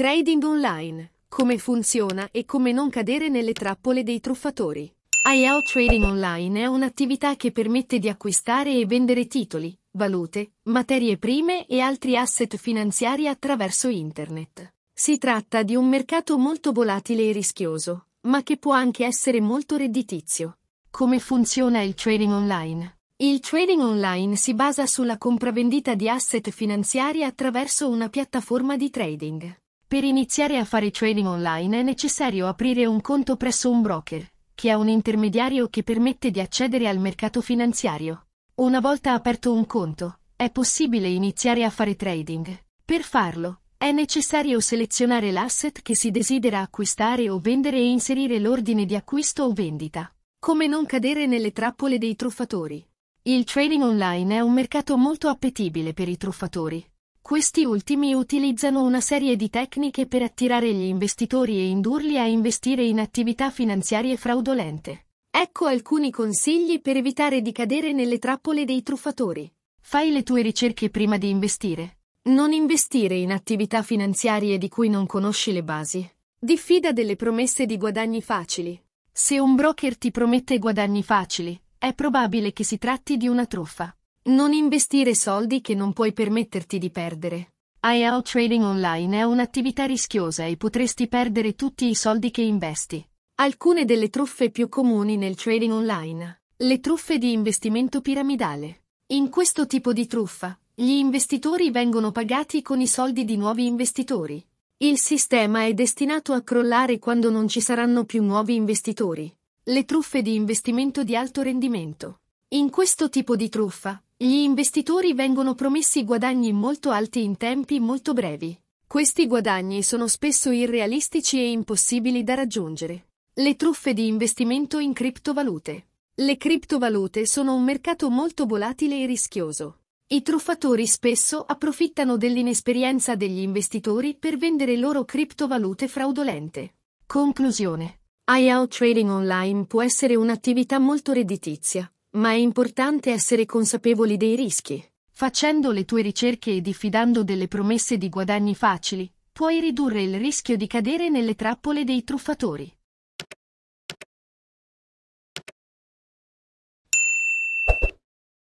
Trading online. Come funziona e come non cadere nelle trappole dei truffatori. IAO Trading Online è un'attività che permette di acquistare e vendere titoli, valute, materie prime e altri asset finanziari attraverso Internet. Si tratta di un mercato molto volatile e rischioso, ma che può anche essere molto redditizio. Come funziona il trading online? Il trading online si basa sulla compravendita di asset finanziari attraverso una piattaforma di trading. Per iniziare a fare trading online è necessario aprire un conto presso un broker, che è un intermediario che permette di accedere al mercato finanziario. Una volta aperto un conto, è possibile iniziare a fare trading. Per farlo, è necessario selezionare l'asset che si desidera acquistare o vendere e inserire l'ordine di acquisto o vendita. Come non cadere nelle trappole dei truffatori? Il trading online è un mercato molto appetibile per i truffatori questi ultimi utilizzano una serie di tecniche per attirare gli investitori e indurli a investire in attività finanziarie fraudolente. Ecco alcuni consigli per evitare di cadere nelle trappole dei truffatori. Fai le tue ricerche prima di investire. Non investire in attività finanziarie di cui non conosci le basi. Diffida delle promesse di guadagni facili. Se un broker ti promette guadagni facili, è probabile che si tratti di una truffa. Non investire soldi che non puoi permetterti di perdere. IAO Trading Online è un'attività rischiosa e potresti perdere tutti i soldi che investi. Alcune delle truffe più comuni nel trading online. Le truffe di investimento piramidale. In questo tipo di truffa, gli investitori vengono pagati con i soldi di nuovi investitori. Il sistema è destinato a crollare quando non ci saranno più nuovi investitori. Le truffe di investimento di alto rendimento. In questo tipo di truffa, gli investitori vengono promessi guadagni molto alti in tempi molto brevi. Questi guadagni sono spesso irrealistici e impossibili da raggiungere. Le truffe di investimento in criptovalute. Le criptovalute sono un mercato molto volatile e rischioso. I truffatori spesso approfittano dell'inesperienza degli investitori per vendere loro criptovalute fraudolente. Conclusione. IAO Trading Online può essere un'attività molto redditizia, ma è importante essere consapevoli dei rischi. Facendo le tue ricerche e diffidando delle promesse di guadagni facili, puoi ridurre il rischio di cadere nelle trappole dei truffatori.